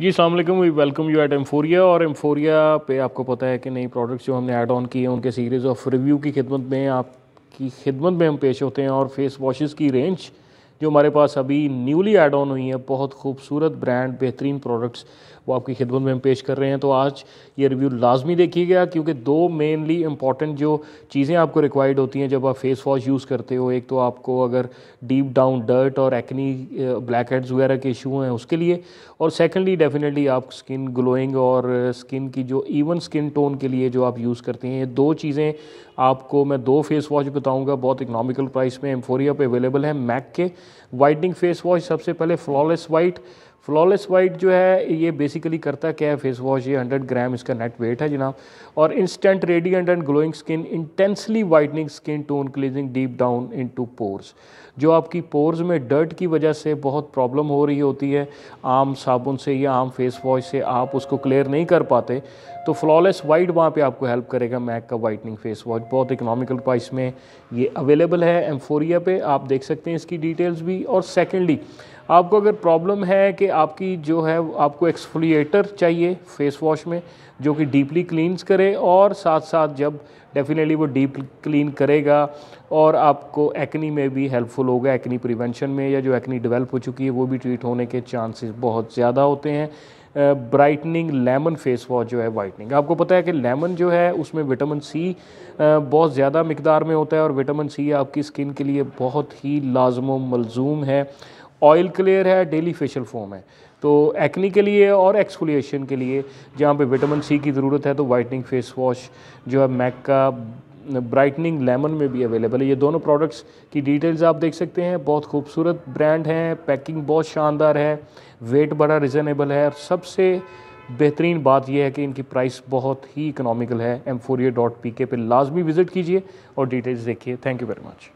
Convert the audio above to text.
जी अलमेकम we welcome you at एम्फोरिया और एम्फोरिया पे आपको पता है कि नई प्रोडक्ट्स जो हमने ऐड ऑन किए हैं उनके सीरीज़ ऑफ रिव्यू की खिदमत में आपकी खिदमत में हम पेश होते हैं और फेस वॉशेस की रेंज जो हमारे पास अभी न्यूली ऐड ऑन हुई है बहुत खूबसूरत ब्रांड बेहतरीन प्रोडक्ट्स वो आपकी खिदमत में हम पेश कर रहे हैं तो आज ये रिव्यू लाजमी देखिएगा क्योंकि दो मेनली इंपॉर्टेंट जो चीज़ें आपको रिक्वायर्ड होती हैं जब आप फेस वॉश यूज़ करते हो एक तो आपको अगर डीप डाउन डर्ट और एक्नी ब्लैक हेड्स वगैरह के इशू हैं उसके लिए और सेकेंडली डेफिनेटली आप स्किन ग्लोइंग और स्किन की जो इवन स्किन टोन के लिए जो आप यूज़ करते हैं ये दो चीज़ें आपको मैं दो फेस वॉश बताऊंगा बहुत इकनॉमिकल प्राइस में एम्फोरिया पे अवेलेबल है मैक के वाइटनिंग फेस वॉश सबसे पहले फ्लॉलेस वाइट फ्लॉलेस वाइट जो है ये बेसिकली करता क्या है फेस वॉश ये 100 ग्राम इसका नेट वेट है जनाब और instant radiant and glowing skin intensely whitening skin tone cleansing deep down into pores जो आपकी पोर्स में डर्ट की वजह से बहुत प्रॉब्लम हो रही होती है आम साबुन से या आम फेस वॉश से आप उसको क्लियर नहीं कर पाते तो फ्लॉलेस वाइट वहाँ पे आपको हेल्प करेगा मैक का वाइटनिंग फेस वॉश बहुत इकोनॉमिकल प्राइस में ये अवेलेबल है एम्फोरिया e पे आप देख सकते हैं इसकी डिटेल्स भी और सेकेंडली आपको अगर प्रॉब्लम है कि आपकी जो है आपको एक्सफोलिएटर चाहिए फेस वॉश में जो कि डीपली क्लींस करे और साथ साथ जब डेफिनेटली वो डीप क्लीन करेगा और आपको एक्नी में भी हेल्पफुल होगा एक्नी प्रिवेंशन में या जो एक्नी डेवलप हो चुकी है वो भी ट्रीट होने के चांसेस बहुत ज़्यादा होते हैं ब्राइटनिंग लेमन फेस वॉश जो है वाइटनिंग आपको पता है कि लेमन जो है उसमें विटामिन सी बहुत ज़्यादा मकदार में होता है और विटामिन सी आपकी स्किन के लिए बहुत ही लाजम मलजूम है ऑयल क्लियर है डेली फेशियल फोम है तो एक्नी के लिए और एक्सफोलिएशन के लिए जहाँ पे विटामिन सी की ज़रूरत है तो वाइटनिंग फेस वॉश जो है मैक का ब्राइटनिंग लेमन में भी अवेलेबल है ये दोनों प्रोडक्ट्स की डिटेल्स आप देख सकते हैं बहुत खूबसूरत ब्रांड हैं पैकिंग बहुत शानदार है वेट बड़ा रिजनेबल है और सबसे बेहतरीन बात यह है कि इनकी प्राइस बहुत ही इकोनॉमिकल है एम डॉट पी के पर लाजमी विज़िट कीजिए और डिटेल्स देखिए थैंक यू वेरी मच